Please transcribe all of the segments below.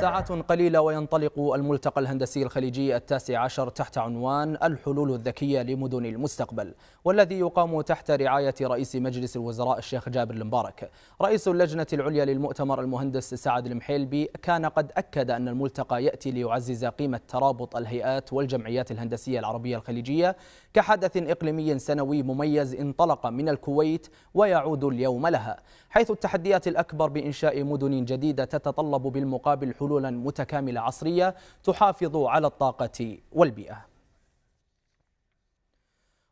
ساعات قليلة وينطلق الملتقى الهندسي الخليجي التاسع عشر تحت عنوان الحلول الذكية لمدن المستقبل والذي يقام تحت رعاية رئيس مجلس الوزراء الشيخ جابر المبارك رئيس اللجنة العليا للمؤتمر المهندس سعد المحيلبي كان قد أكد أن الملتقى يأتي ليعزز قيمة ترابط الهيئات والجمعيات الهندسية العربية الخليجية كحدث إقليمي سنوي مميز انطلق من الكويت ويعود اليوم لها حيث التحديات الأكبر بإنشاء مدن جديدة تتطلب بالمقابل حلول حلولا متكاملة عصرية تحافظ على الطاقة والبيئة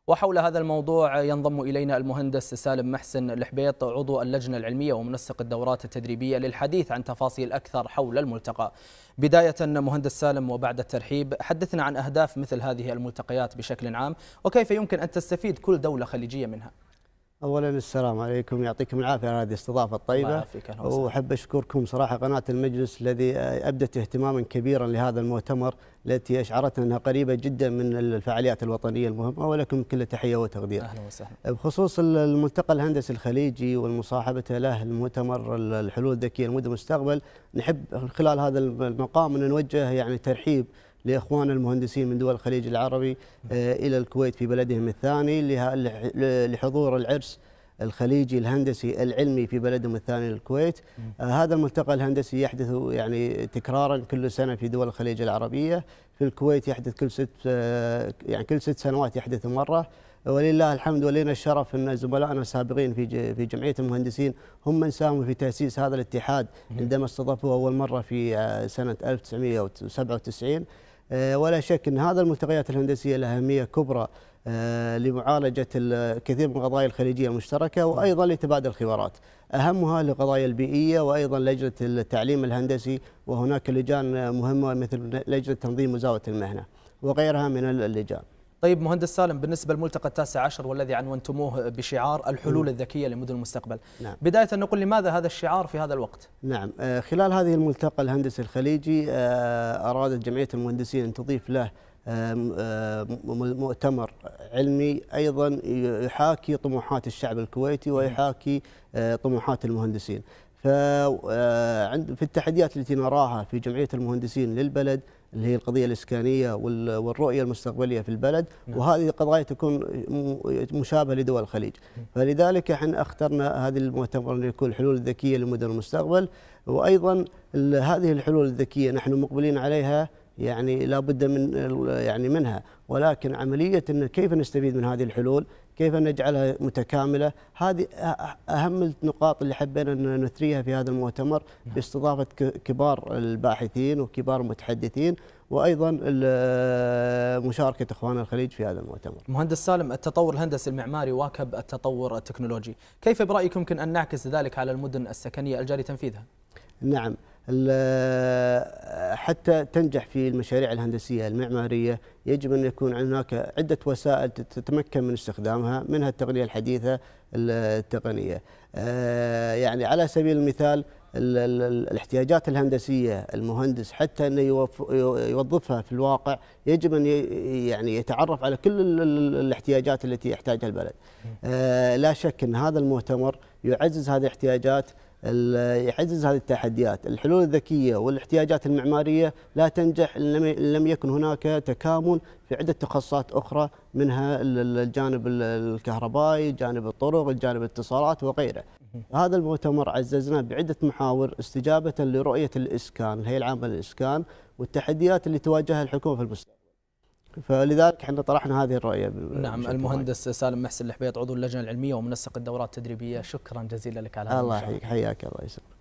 وحول هذا الموضوع ينضم إلينا المهندس سالم محسن الحبيط عضو اللجنة العلمية ومنسق الدورات التدريبية للحديث عن تفاصيل أكثر حول الملتقى بداية مهندس سالم وبعد الترحيب حدثنا عن أهداف مثل هذه الملتقيات بشكل عام وكيف يمكن أن تستفيد كل دولة خليجية منها اولا السلام عليكم يعطيكم العافيه على هذه الاستضافه الطيبه واحب اشكركم صراحه قناه المجلس الذي ابدت اهتماما كبيرا لهذا المؤتمر التي اشعرتنا انها قريبه جدا من الفعاليات الوطنيه المهمه ولكم كل تحيه وتقدير. اهلا وسهلا. بخصوص الملتقى الهندسي الخليجي والمصاحبه له المؤتمر الحلول الذكيه لمدى المستقبل نحب خلال هذا المقام ان نوجه يعني ترحيب لاخواننا المهندسين من دول الخليج العربي آه، إلى الكويت في بلدهم الثاني لحضور العرس الخليجي الهندسي العلمي في بلدهم الثاني الكويت آه هذا الملتقى الهندسي يحدث يعني تكرارا كل سنه في دول الخليج العربيه في الكويت يحدث كل ست آه يعني كل ست سنوات يحدث مره ولله الحمد ولنا الشرف ان زملائنا السابقين في في جمعيه المهندسين هم من ساهموا في تاسيس هذا الاتحاد عندما استضافوه اول مره في آه، سنه 1997 آه، ولا شك ان هذا الملتقيات الهندسيه لها اهميه كبرى آه، لمعالجه الكثير من القضايا الخليجيه المشتركه وايضا لتبادل الخبرات، اهمها القضايا البيئيه وايضا لجنه التعليم الهندسي وهناك لجان مهمه مثل لجنه تنظيم مزاوله المهنه وغيرها من اللجان. طيب مهندس سالم بالنسبة للملتقى التاسع عشر والذي عنونتموه بشعار الحلول نعم. الذكية لمدن المستقبل نعم. بداية نقول لماذا هذا الشعار في هذا الوقت نعم آه، خلال هذه الملتقى الهندسي الخليجي آه، أرادت جمعية المهندسين أن تضيف له آه، مؤتمر علمي ايضا يحاكي طموحات الشعب الكويتي نعم. ويحاكي طموحات المهندسين آه، في التحديات التي نراها في جمعيه المهندسين للبلد اللي هي القضيه الاسكانيه والرؤيه المستقبليه في البلد نعم. وهذه قضايا تكون مشابهه لدول الخليج فلذلك احنا اخترنا هذه المؤتمر اللي يكون الحلول الذكيه لمدن المستقبل وايضا هذه الحلول الذكيه نحن مقبلين عليها يعني لابد من يعني منها ولكن عمليه ان كيف نستفيد من هذه الحلول كيف نجعلها متكامله هذه اهم النقاط اللي حبينا ان نثريها في هذا المؤتمر نعم. باستضافه كبار الباحثين وكبار المتحدثين وايضا مشاركه اخوان الخليج في هذا المؤتمر. مهندس سالم التطور الهندسي المعماري واكب التطور التكنولوجي، كيف برايك يمكن ان نعكس ذلك على المدن السكنيه الجاري تنفيذها؟ نعم حتى تنجح في المشاريع الهندسية المعمارية يجب أن يكون هناك عدة وسائل تتمكن من استخدامها منها التقنية الحديثة التقنية آه، يعني على سبيل المثال الاحتياجات الهندسيه المهندس حتى انه يوظفها في الواقع يجب ان يعني يتعرف على كل الاحتياجات التي يحتاجها البلد. آه، لا شك ان هذا المؤتمر يعزز هذه الاحتياجات يعزز هذه التحديات الحلول الذكية والاحتياجات المعمارية لا تنجح إن لم يكن هناك تكامل في عدة تخصصات أخرى منها الجانب الكهربائي جانب الطرق الجانب الاتصالات وغيره هذا المؤتمر عززناه بعدة محاور استجابة لرؤية الإسكان الهيئة العامة للإسكان والتحديات اللي تواجهها الحكومة في المستقبل فلذلك احنا طرحنا هذه الرؤيه نعم المهندس معي. سالم محسن الحبيط عضو اللجنه العلميه ومنسق الدورات التدريبيه شكرا جزيلا لك على هذا الله يحييك حياك الله يسلمك